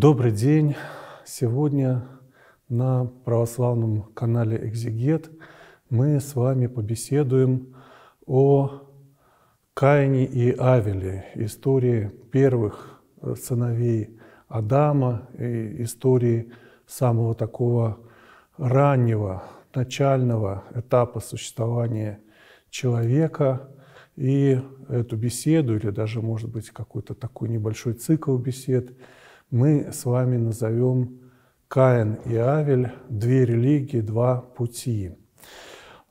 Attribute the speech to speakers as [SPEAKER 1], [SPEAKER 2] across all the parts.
[SPEAKER 1] Добрый день! Сегодня на православном канале «Экзегет» мы с вами побеседуем о Каине и Авеле, истории первых э, сыновей Адама и истории самого такого раннего, начального этапа существования человека. И эту беседу, или даже, может быть, какой-то такой небольшой цикл бесед – мы с вами назовем Каин и Авель «Две религии, два пути».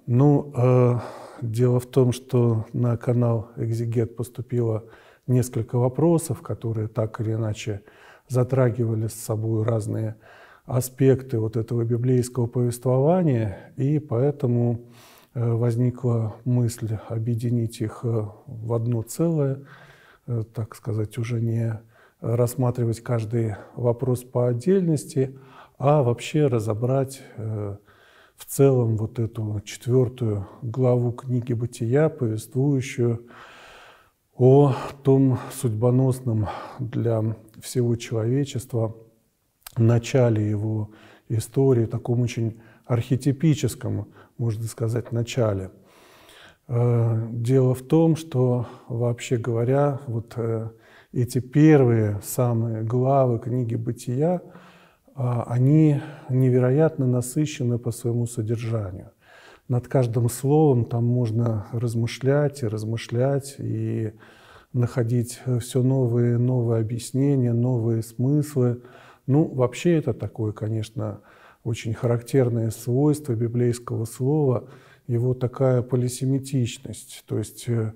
[SPEAKER 1] Ну, э, дело в том, что на канал «Экзигет» поступило несколько вопросов, которые так или иначе затрагивали с собой разные аспекты вот этого библейского повествования, и поэтому э, возникла мысль объединить их э, в одно целое, э, так сказать, уже не рассматривать каждый вопрос по отдельности, а вообще разобрать э, в целом вот эту четвертую главу книги «Бытия», повествующую о том судьбоносном для всего человечества начале его истории, таком очень архетипическом, можно сказать, начале. Э, дело в том, что, вообще говоря, вот э, эти первые самые главы книги «Бытия», а, они невероятно насыщены по своему содержанию. Над каждым словом там можно размышлять и размышлять, и находить э, все новые новые объяснения, новые смыслы. Ну, вообще это такое, конечно, очень характерное свойство библейского слова, его такая полисемитичность, то есть э,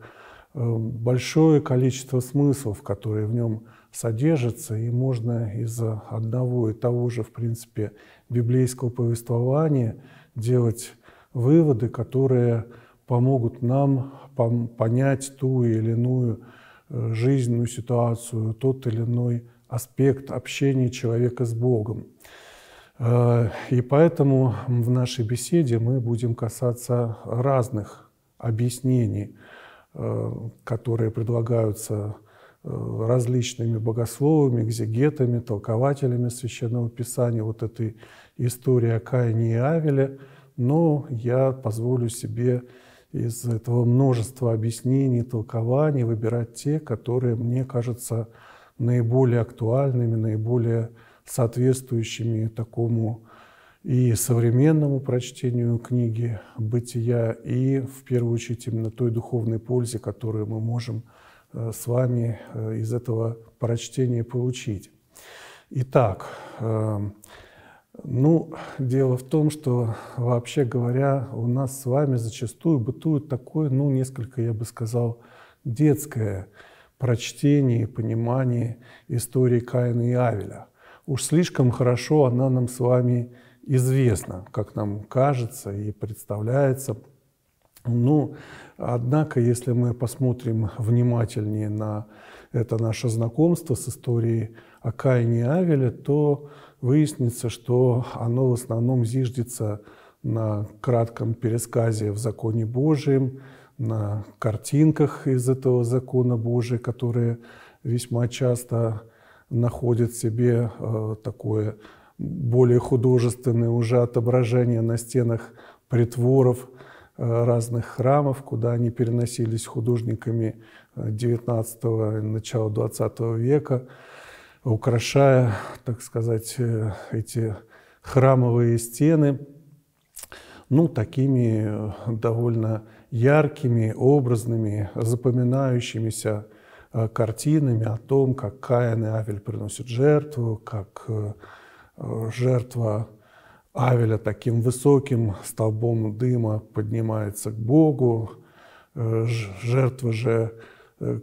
[SPEAKER 1] Э, большое количество смыслов, которые в нем содержатся, и можно из одного и того же, в принципе, библейского повествования делать выводы, которые помогут нам понять ту или иную э, жизненную ситуацию, тот или иной аспект общения человека с Богом. Э, и поэтому в нашей беседе мы будем касаться разных объяснений Э, которые предлагаются э, различными богословами, экзегетами, толкователями Священного Писания, вот этой истории о Каине и Авеле, но я позволю себе из этого множества объяснений, толкований выбирать те, которые мне кажутся наиболее актуальными, наиболее соответствующими такому и современному прочтению книги «Бытия», и в первую очередь именно той духовной пользе, которую мы можем э, с вами э, из этого прочтения получить. Итак, эм, ну, дело в том, что, вообще говоря, у нас с вами зачастую бытует такое, ну, несколько, я бы сказал, детское прочтение и понимание истории Каина и Авеля. Уж слишком хорошо она нам с вами известно, как нам кажется и представляется. Ну, однако, если мы посмотрим внимательнее на это наше знакомство с историей о Каине и Авеле, то выяснится, что оно в основном зиждется на кратком пересказе в законе Божьем, на картинках из этого закона Божия, которые весьма часто находят в себе э, такое более художественные уже отображения на стенах притворов э, разных храмов, куда они переносились художниками XIX э, начала XX века, украшая, так сказать, э, эти храмовые стены, ну, такими довольно яркими, образными, запоминающимися картинами о том, как Каин и Авель приносят жертву, как Э, жертва Авеля таким высоким столбом дыма поднимается к Богу, э, жертва же э,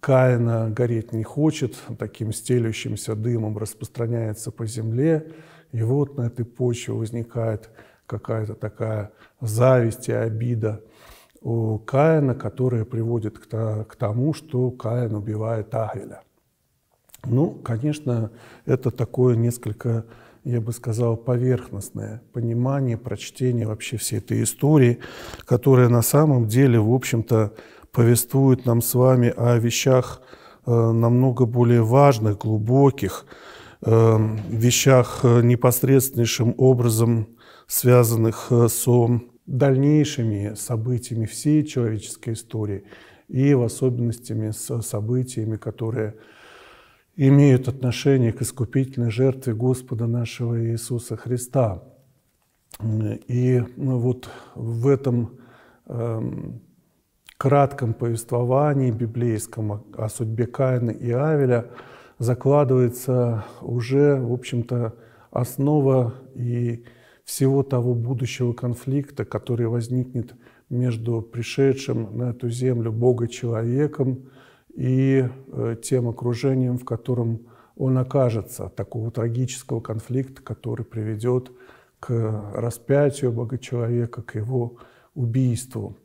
[SPEAKER 1] Каина гореть не хочет, таким стелющимся дымом распространяется по земле, и вот на этой почве возникает какая-то такая зависть и обида у Каина, которая приводит к тому, что Каин убивает Авеля. Ну, конечно, это такое несколько, я бы сказал, поверхностное понимание, прочтение вообще всей этой истории, которая на самом деле, в общем-то, повествует нам с вами о вещах э, намного более важных, глубоких, э, вещах э, непосредственнейшим образом связанных э, с дальнейшими событиями всей человеческой истории и в особенностями с событиями, которые имеют отношение к искупительной жертве Господа нашего Иисуса Христа. И ну, вот в этом эм, кратком повествовании библейском о судьбе Каина и Авеля закладывается уже, в общем-то, основа и всего того будущего конфликта, который возникнет между пришедшим на эту землю Бога человеком, и э, тем окружением, в котором он окажется, такого трагического конфликта, который приведет к распятию богочеловека, к его убийству.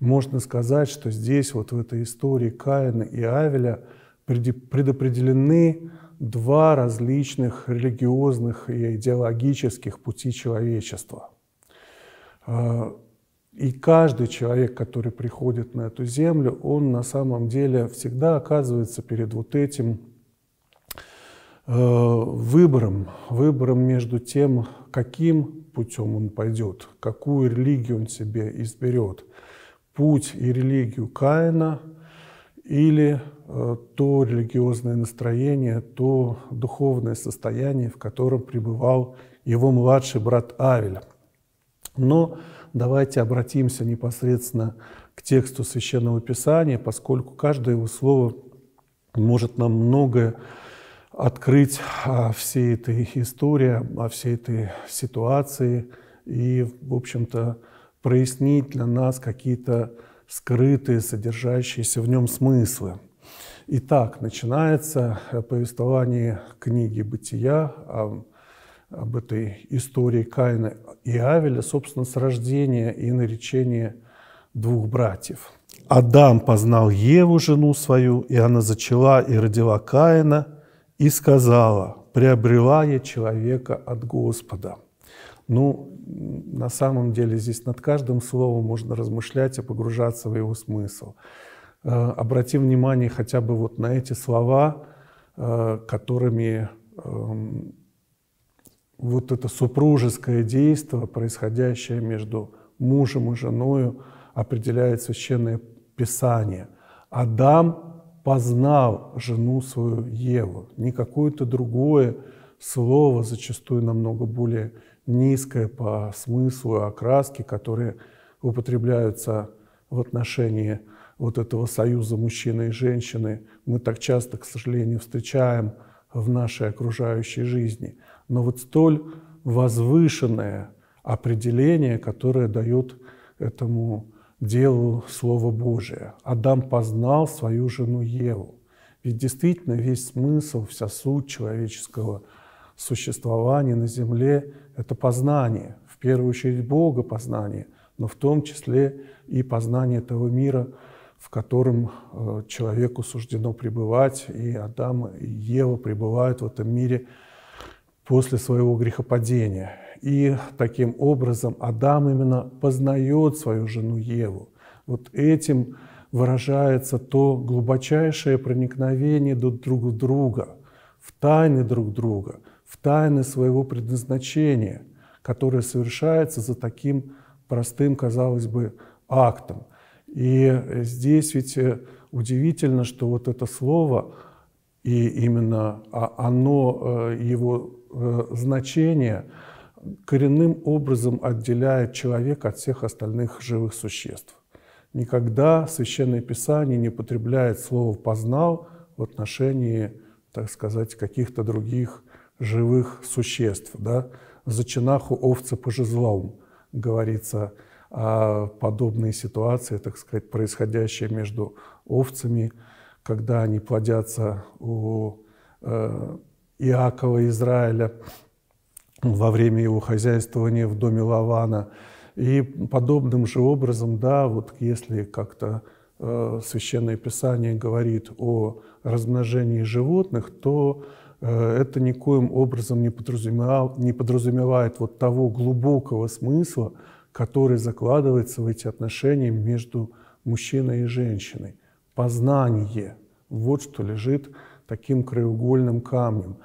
[SPEAKER 1] Можно сказать, что здесь, вот в этой истории Каина и Авеля, предопределены два различных религиозных и идеологических пути человечества а, – и каждый человек, который приходит на эту землю, он на самом деле всегда оказывается перед вот этим э, выбором, выбором между тем, каким путем он пойдет, какую религию он себе изберет. Путь и религию Каина или э, то религиозное настроение, то духовное состояние, в котором пребывал его младший брат Авель. Но давайте обратимся непосредственно к тексту Священного Писания, поскольку каждое его слово может нам многое открыть о а, всей этой истории, о всей этой ситуации и, в общем-то, прояснить для нас какие-то скрытые, содержащиеся в нем смыслы. Итак, начинается э, повествование книги «Бытия» о об этой истории Каина и Авеля, собственно, с рождения и наречения двух братьев. Адам познал Еву, жену свою, и она зачала и родила Каина, и сказала, приобрела я человека от Господа. Ну, на самом деле здесь над каждым словом можно размышлять и погружаться в его смысл. Э, Обратим внимание хотя бы вот на эти слова, э, которыми эм, вот это супружеское действие, происходящее между мужем и женою, определяет Священное Писание. Адам познал жену свою Еву, не какое-то другое слово, зачастую намного более низкое по смыслу и окраске, которые употребляются в отношении вот этого союза мужчины и женщины. Мы так часто, к сожалению, встречаем – в нашей окружающей жизни. Но вот столь возвышенное определение, которое дает этому делу Слово Божие. Адам познал свою жену Еву. Ведь действительно весь смысл, вся суть человеческого существования на земле – это познание, в первую очередь Бога познание, но в том числе и познание того мира, в котором э, человеку суждено пребывать, и Адам и Ева пребывают в этом мире после своего грехопадения. И таким образом Адам именно познает свою жену Еву. Вот этим выражается то глубочайшее проникновение друг в друга, в тайны друг друга, в тайны своего предназначения, которое совершается за таким простым, казалось бы, актом – и э, здесь ведь э, удивительно, что вот это слово, и именно а, оно, э, его значение коренным образом отделяет человека от всех остальных живых существ. Никогда Священное Писание не потребляет слово «познал» в отношении, так сказать, каких-то других живых существ. Да? «Зачинаху овцы по жезлам», говорится а подобные ситуации, так сказать, происходящие между овцами, когда они плодятся у э, Иакова Израиля во время его хозяйствования в доме Лавана. И подобным же образом, да, вот если как-то э, Священное Писание говорит о размножении животных, то э, это никоим образом не, подразумевал, не подразумевает вот того глубокого смысла, который закладывается в эти отношения между мужчиной и женщиной. Познание – вот что лежит таким краеугольным камнем,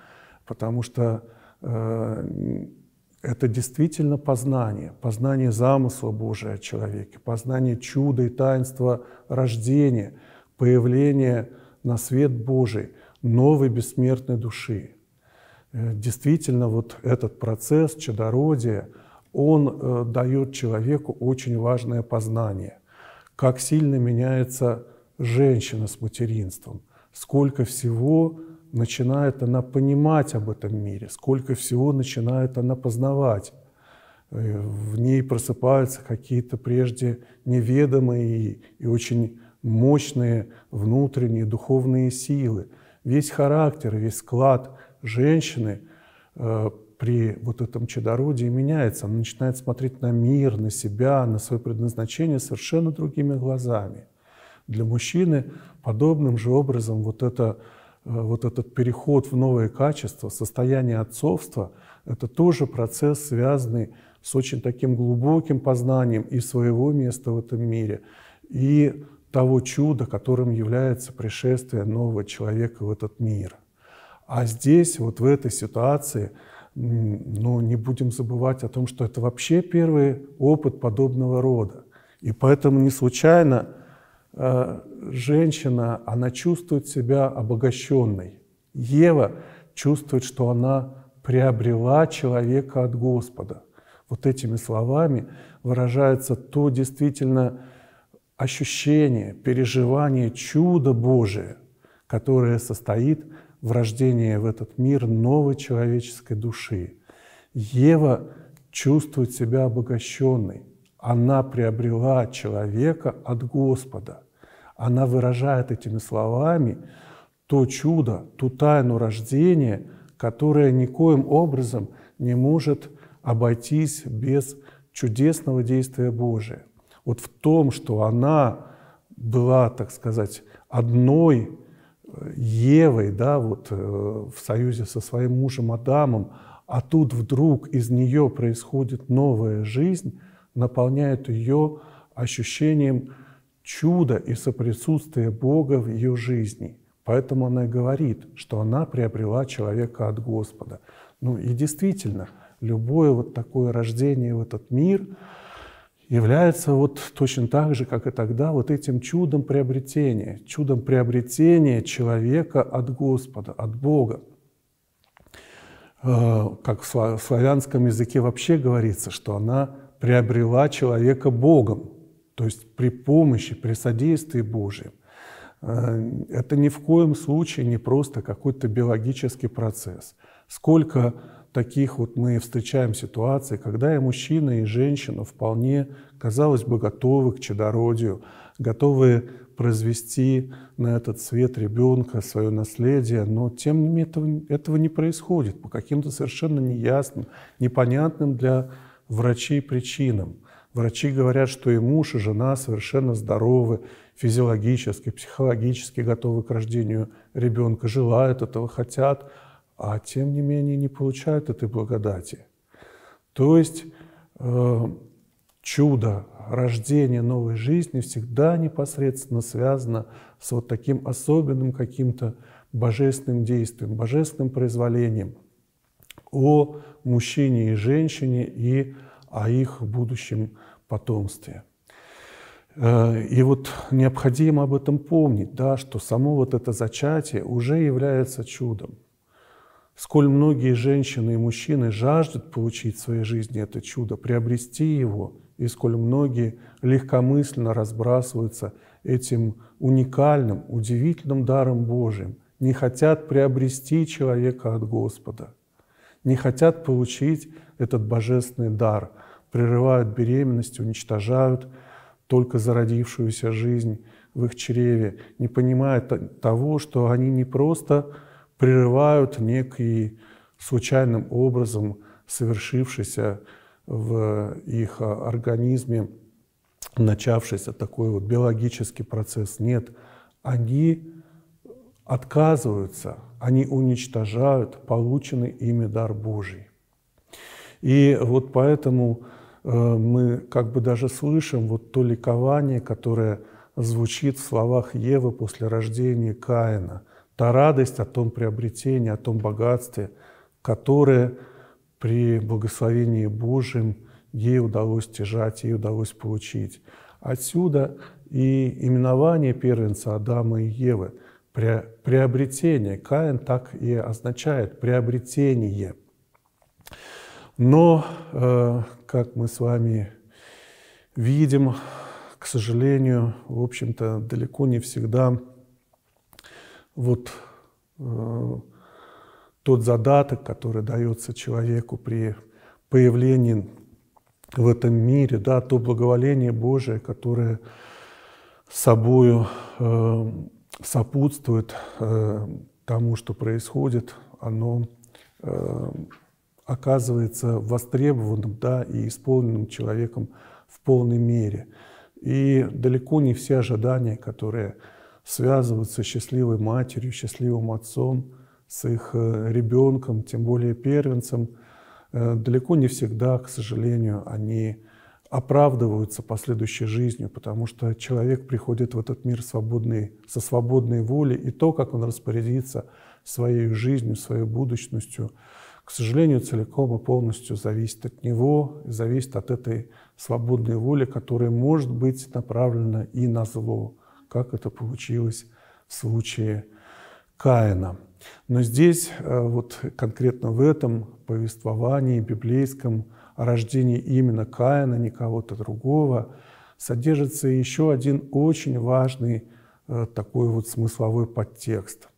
[SPEAKER 1] потому что э, это действительно познание, познание замысла Божия о человеке, познание чуда и таинства рождения, появления на свет Божий новой бессмертной души. Э, действительно, вот этот процесс чадородия – он э, дает человеку очень важное познание, как сильно меняется женщина с материнством, сколько всего начинает она понимать об этом мире, сколько всего начинает она познавать. Э, в ней просыпаются какие-то прежде неведомые и очень мощные внутренние духовные силы. Весь характер, весь склад женщины э, при вот этом чадородии меняется. Она начинает смотреть на мир, на себя, на свое предназначение совершенно другими глазами. Для мужчины подобным же образом вот, это, э, вот этот переход в новое качество, состояние отцовства, это тоже процесс, связанный с очень таким глубоким познанием и своего места в этом мире, и того чуда, которым является пришествие нового человека в этот мир. А здесь, вот в этой ситуации – но не будем забывать о том, что это вообще первый опыт подобного рода. И поэтому не случайно э, женщина, она чувствует себя обогащенной. Ева чувствует, что она приобрела человека от Господа. Вот этими словами выражается то действительно ощущение, переживание чуда Божие, которое состоит в в рождение в этот мир новой человеческой души. Ева чувствует себя обогащенной. Она приобрела человека от Господа. Она выражает этими словами то чудо, ту тайну рождения, которая никоим образом не может обойтись без чудесного действия Божия. Вот в том, что она была, так сказать, одной Евой, да, вот э, в союзе со своим мужем Адамом, а тут вдруг из нее происходит новая жизнь, наполняет ее ощущением чуда и соприсутствия Бога в ее жизни. Поэтому она и говорит, что она приобрела человека от Господа. Ну и действительно, любое вот такое рождение в этот мир – является вот точно так же, как и тогда, вот этим чудом приобретения, чудом приобретения человека от Господа, от Бога. Э, как в славянском языке вообще говорится, что она приобрела человека Богом, то есть при помощи, при содействии Божьем. Э, это ни в коем случае не просто какой-то биологический процесс. Сколько таких вот мы встречаем ситуации, когда и мужчина, и женщина вполне, казалось бы, готовы к чадородию, готовы произвести на этот свет ребенка, свое наследие, но тем не менее этого, этого не происходит по каким-то совершенно неясным, непонятным для врачей причинам. Врачи говорят, что и муж, и жена совершенно здоровы, физиологически, психологически готовы к рождению ребенка, желают этого, хотят, а тем не менее не получают этой благодати. То есть э, чудо, рождения новой жизни всегда непосредственно связано с вот таким особенным каким-то божественным действием, божественным произволением о мужчине и женщине и о их будущем потомстве. Э, и вот необходимо об этом помнить, да, что само вот это зачатие уже является чудом сколь многие женщины и мужчины жаждут получить в своей жизни это чудо, приобрести его, и сколь многие легкомысленно разбрасываются этим уникальным, удивительным даром Божьим, не хотят приобрести человека от Господа, не хотят получить этот божественный дар, прерывают беременность, уничтожают только зародившуюся жизнь в их чреве, не понимают того, что они не просто прерывают некий случайным образом совершившийся в их а, организме, начавшийся такой вот биологический процесс. Нет, они отказываются, они уничтожают полученный ими дар Божий. И вот поэтому э, мы как бы даже слышим вот то ликование, которое звучит в словах Евы после рождения Каина та радость о том приобретении, о том богатстве, которое при благословении Божьем ей удалось стяжать, ей удалось получить. Отсюда и именование первенца Адама и Евы – приобретение. Каин так и означает приобретение. Но, э, как мы с вами видим, к сожалению, в общем-то, далеко не всегда вот э, тот задаток, который дается человеку при появлении в этом мире, да, то благоволение Божие, которое собою э, сопутствует э, тому, что происходит, оно э, оказывается востребованным да, и исполненным человеком в полной мере. И далеко не все ожидания, которые связываться с счастливой матерью, счастливым отцом, с их э, ребенком, тем более первенцем, э, далеко не всегда, к сожалению, они оправдываются последующей жизнью, потому что человек приходит в этот мир свободный, со свободной волей, и то, как он распорядится своей жизнью, своей будущностью, к сожалению, целиком и полностью зависит от него, зависит от этой свободной воли, которая может быть направлена и на зло как это получилось в случае Каина. Но здесь, э, вот конкретно в этом повествовании библейском о рождении именно Каина, не кого-то другого, содержится еще один очень важный э, такой вот смысловой подтекст.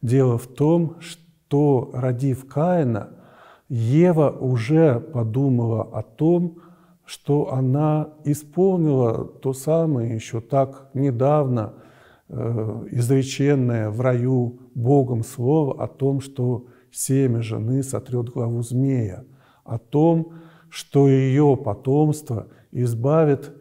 [SPEAKER 1] Дело в том, что, родив Каина, Ева уже подумала о том, что она исполнила то самое еще так недавно э, изреченное в раю Богом слово о том, что семя жены сотрет главу змея, о том, что ее потомство избавит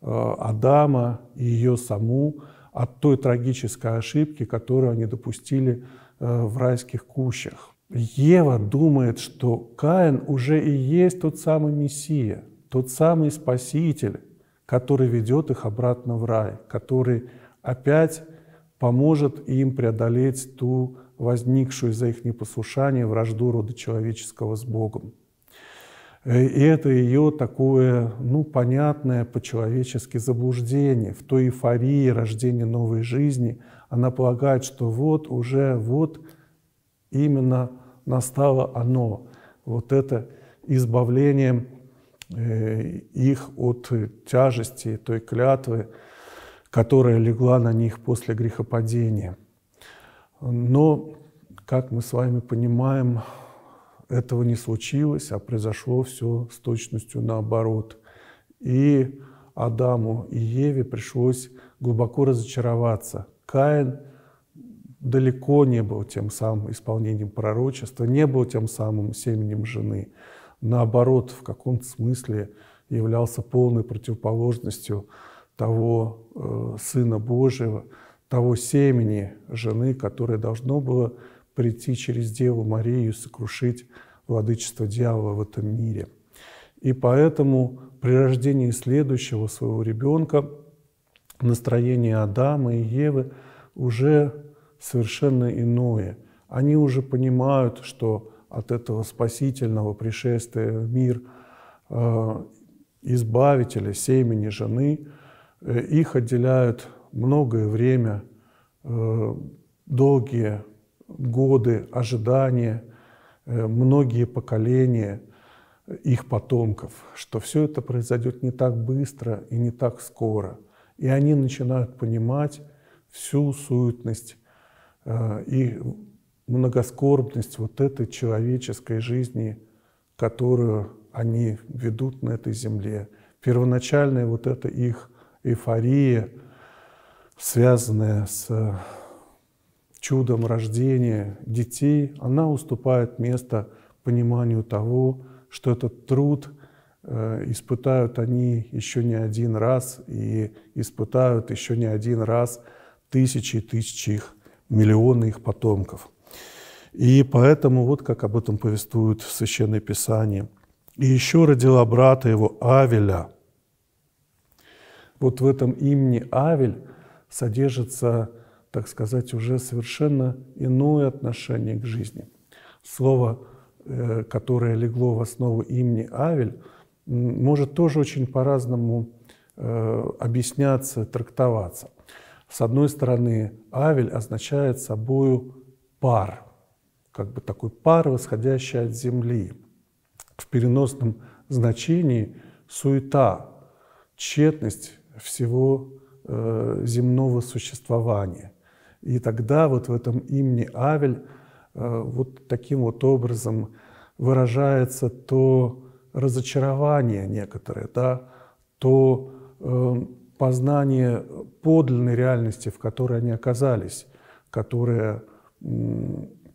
[SPEAKER 1] э, Адама и ее саму от той трагической ошибки, которую они допустили э, в райских кущах. Ева думает, что Каин уже и есть тот самый Мессия – тот самый Спаситель, который ведет их обратно в рай, который опять поможет им преодолеть ту возникшую из-за их непослушания вражду рода человеческого с Богом. Э, и это ее такое, ну, понятное по-человечески заблуждение. В той эйфории рождения новой жизни она полагает, что вот уже, вот именно настало оно, вот это избавление. Э, их от тяжести той клятвы, которая легла на них после грехопадения. Но, как мы с вами понимаем, этого не случилось, а произошло все с точностью наоборот. И Адаму и Еве пришлось глубоко разочароваться. Каин далеко не был тем самым исполнением пророчества, не был тем самым семенем жены – наоборот, в каком-то смысле являлся полной противоположностью того э, Сына Божьего, того семени жены, которое должно было прийти через Деву Марию и сокрушить владычество дьявола в этом мире. И поэтому при рождении следующего своего ребенка настроение Адама и Евы уже совершенно иное. Они уже понимают, что от этого спасительного пришествия в мир э, избавителя, семени жены. Э, их отделяют многое время, э, долгие годы ожидания, многие поколения их потомков, что все это произойдет не так быстро и не так скоро. И они начинают понимать всю суетность и многоскорбность вот этой человеческой жизни, которую они ведут на этой земле. Первоначальная вот эта их эйфория, связанная с э, чудом рождения детей, она уступает место пониманию того, что этот труд э, испытают они еще не один раз и испытают еще не один раз тысячи и тысячи их, миллионы их потомков – и поэтому вот как об этом повествуют в Священном Писании. «И еще родила брата его Авеля». Вот в этом имени Авель содержится, так сказать, уже совершенно иное отношение к жизни. Слово, э, которое легло в основу имени Авель, может тоже очень по-разному э, объясняться, трактоваться. С одной стороны, Авель означает собою пар – как бы такой пар, восходящий от земли. В переносном значении суета, тщетность всего э, земного существования. И тогда вот в этом имени Авель э, вот таким вот образом выражается то разочарование некоторое, да, то э, познание подлинной реальности, в которой они оказались, которая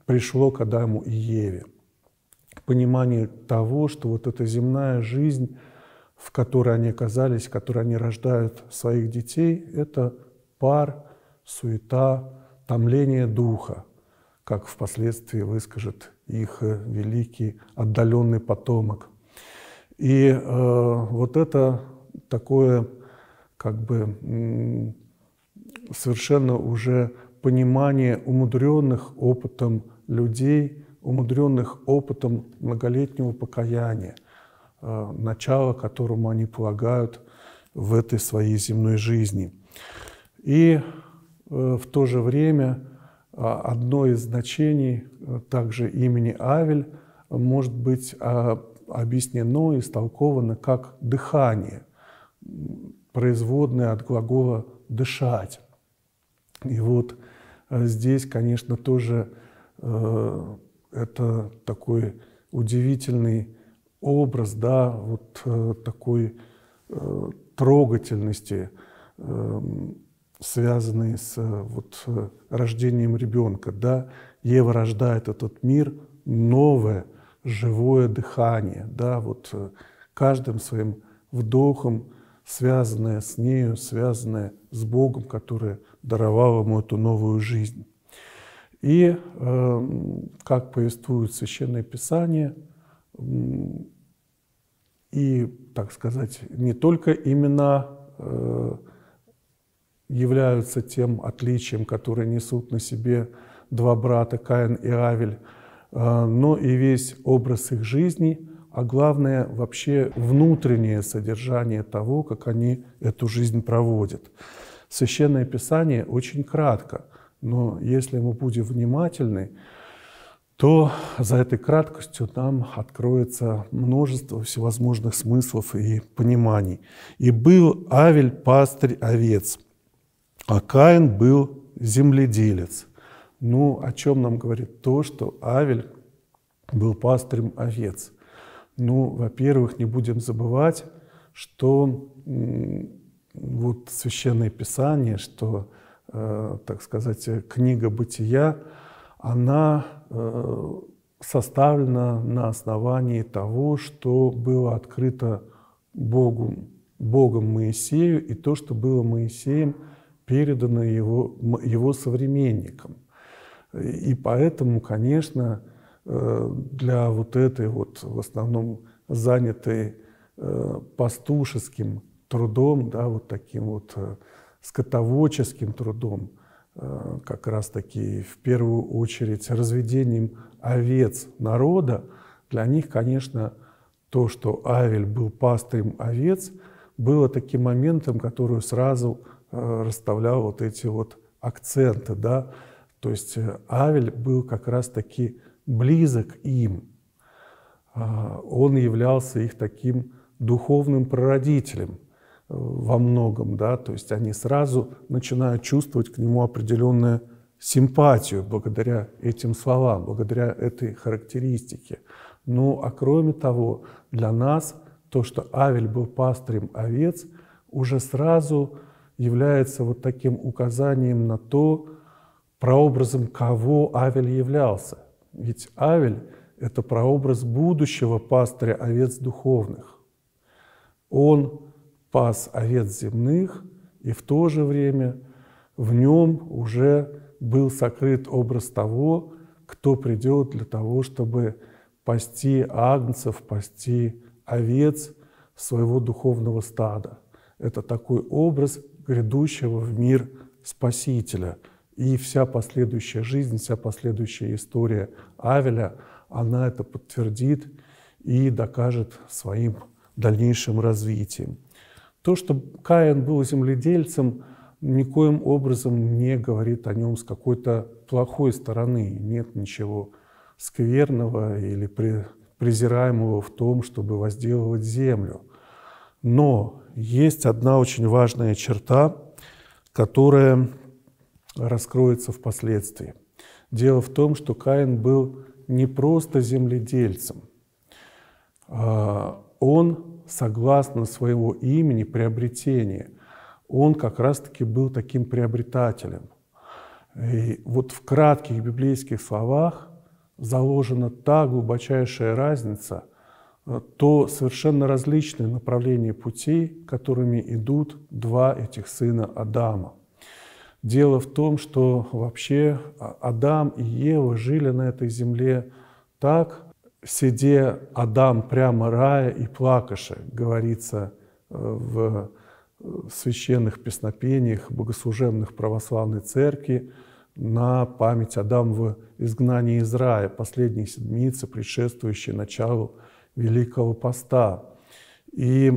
[SPEAKER 1] пришло к Адаму и Еве, к пониманию того, что вот эта земная жизнь, в которой они оказались, в которой они рождают своих детей, это пар, суета, томление духа, как впоследствии выскажет их э, великий отдаленный потомок. И э, вот это такое как бы совершенно уже понимание умудренных опытом людей, умудренных опытом многолетнего покаяния, э, начало которому они полагают в этой своей земной жизни. И э, в то же время э, одно из значений также имени Авель может быть объяснено и истолковано как дыхание, производное от глагола «дышать». И вот здесь, конечно, тоже Э, это такой удивительный образ, да, вот э, такой э, трогательности, эм, связанный с вот рождением ребенка, да, Ева рождает этот мир, новое, живое дыхание, да, вот каждым своим вдохом, связанное с нею, связанное с Богом, который даровал ему эту новую жизнь. И, эм, как повествуют Священное Писание, и, так сказать, не только имена э, являются тем отличием, которое несут на себе два брата Каин и Авель, э, но и весь образ их жизни, а главное вообще внутреннее содержание того, как они эту жизнь проводят. Священное Писание очень кратко – но если мы будем внимательны, то за этой краткостью нам откроется множество всевозможных смыслов и пониманий. «И был Авель пастырь овец, а Каин был земледелец». Ну, о чем нам говорит то, что Авель был пастырем овец? Ну, во-первых, не будем забывать, что вот Священное Писание, что Э, так сказать, книга бытия, она э, составлена на основании того, что было открыто Богу, Богом Моисею и то, что было Моисеем передано его, его современникам. И поэтому, конечно, э, для вот этой вот в основном занятой пастушеским трудом, да, вот таким вот скотоводческим трудом, э, как раз-таки в первую очередь разведением овец народа, для них, конечно, то, что Авель был пастырем овец, было таким моментом, который сразу э, расставлял вот эти вот акценты, да, то есть э, Авель был как раз-таки близок им, а, он являлся их таким духовным прародителем – во многом, да, то есть они сразу начинают чувствовать к нему определенную симпатию благодаря этим словам, благодаря этой характеристике. Ну, а кроме того, для нас то, что Авель был пастырем овец, уже сразу является вот таким указанием на то, прообразом кого Авель являлся. Ведь Авель – это прообраз будущего пастыря овец духовных. Он пас овец земных, и в то же время в нем уже был сокрыт образ того, кто придет для того, чтобы пасти агнцев, пасти овец своего духовного стада. Это такой образ грядущего в мир Спасителя. И вся последующая жизнь, вся последующая история Авеля, она это подтвердит и докажет своим дальнейшим развитием. То, что Каин был земледельцем, никоим образом не говорит о нем с какой-то плохой стороны. Нет ничего скверного или презираемого в том, чтобы возделывать землю. Но есть одна очень важная черта, которая раскроется впоследствии. Дело в том, что Каин был не просто земледельцем. А он согласно своего имени приобретение. Он как раз-таки был таким приобретателем. И вот в кратких библейских словах заложена та глубочайшая разница, э, то совершенно различные направления путей, которыми идут два этих сына Адама. Дело в том, что вообще а, Адам и Ева жили на этой земле так, «Сиде, Адам, прямо рая и плакаше», говорится э, э, в священных песнопениях богослужебных православной церкви на память Адама в изгнании из рая, последней седмицы, предшествующей началу Великого Поста. И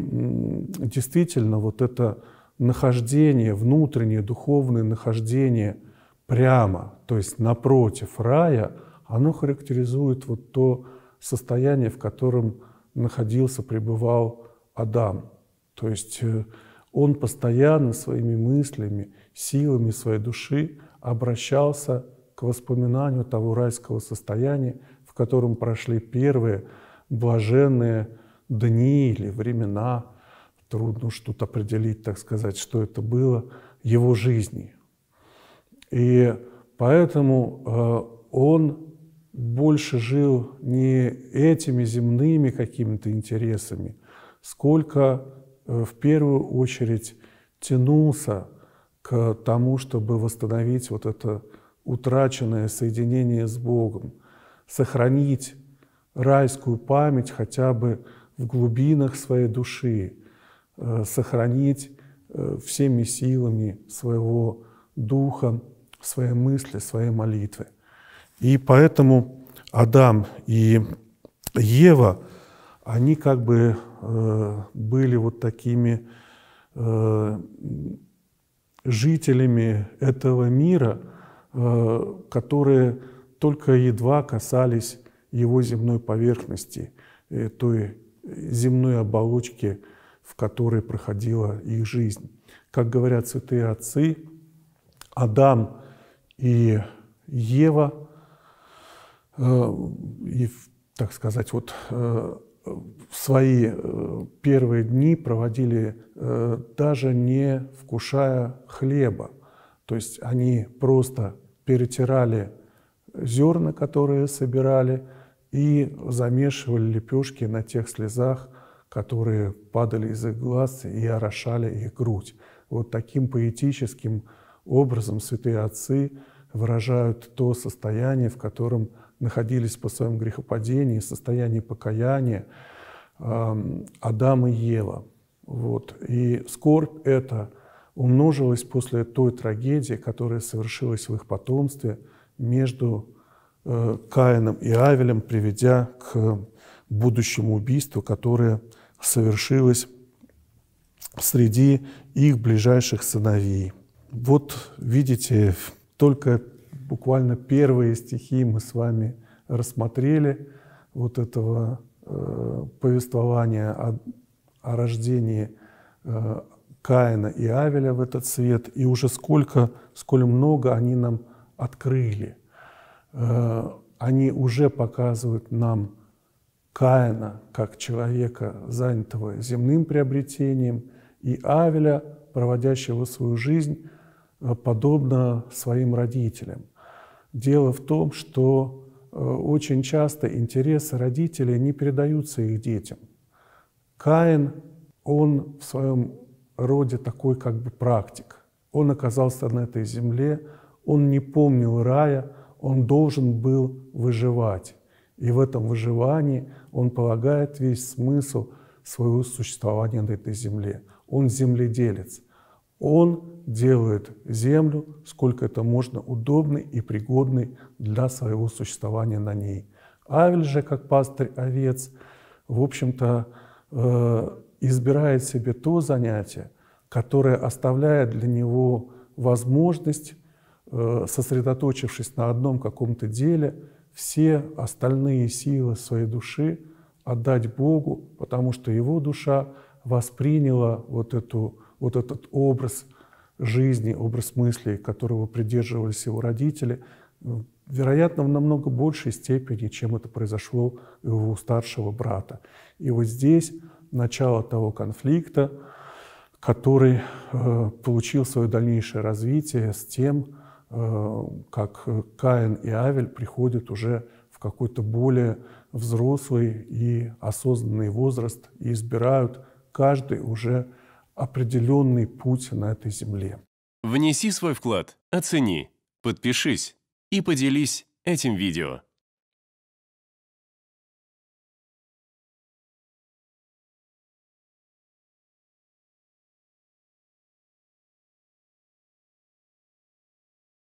[SPEAKER 1] действительно, вот это нахождение, внутреннее духовное нахождение прямо, то есть напротив рая, оно характеризует вот то состояние, в котором находился, пребывал Адам. То есть э, он постоянно своими мыслями, силами своей души обращался к воспоминанию того райского состояния, в котором прошли первые блаженные дни или времена, трудно что-то определить, так сказать, что это было, его жизни. И поэтому э, он больше жил не этими земными какими-то интересами, сколько э, в первую очередь тянулся к тому, чтобы восстановить вот это утраченное соединение с Богом, сохранить райскую память хотя бы в глубинах своей души, э, сохранить э, всеми силами своего духа, своей мысли, своей молитвы. И поэтому Адам и Ева, они как бы э, были вот такими э, жителями этого мира, э, которые только едва касались его земной поверхности, э, той земной оболочки, в которой проходила их жизнь. Как говорят святые отцы, Адам и Ева – Э, и, так сказать, вот э, свои э, первые дни проводили даже не вкушая хлеба. То есть они просто перетирали зерна, которые собирали, и замешивали лепешки на тех слезах, которые падали из их глаз и орошали их грудь. Вот таким поэтическим образом святые отцы выражают то состояние, в котором – находились по своем грехопадении, состоянии покаяния Адам и Ева. Вот. И скорбь эта умножилась после той трагедии, которая совершилась в их потомстве между э, Каином и Авелем, приведя к будущему убийству, которое совершилось среди их ближайших сыновей. Вот видите, только Буквально первые стихи мы с вами рассмотрели вот этого э, повествования о, о рождении э, Каина и Авеля в этот свет, и уже сколько, сколь много они нам открыли. Э, они уже показывают нам Каина как человека, занятого земным приобретением, и Авеля, проводящего свою жизнь э, подобно своим родителям. Дело в том, что э, очень часто интересы родителей не передаются их детям. Каин, он в своем роде такой как бы практик. Он оказался на этой земле, он не помнил рая, он должен был выживать. И в этом выживании он полагает весь смысл своего существования на этой земле. Он земледелец – он делает землю, сколько это можно, удобной и пригодной для своего существования на ней. Авель же, как пастырь овец, в общем-то, э, избирает себе то занятие, которое оставляет для него возможность, э, сосредоточившись на одном каком-то деле, все остальные силы своей души отдать Богу, потому что его душа восприняла вот эту вот этот образ жизни, образ мыслей, которого придерживались его родители, ну, вероятно, в намного большей степени, чем это произошло у его старшего брата. И вот здесь начало того конфликта, который э, получил свое дальнейшее развитие с тем, э, как Каин и Авель приходят уже в какой-то более взрослый и осознанный возраст и избирают каждый уже определенный путь на этой земле. Внеси свой вклад, оцени, подпишись и поделись этим видео.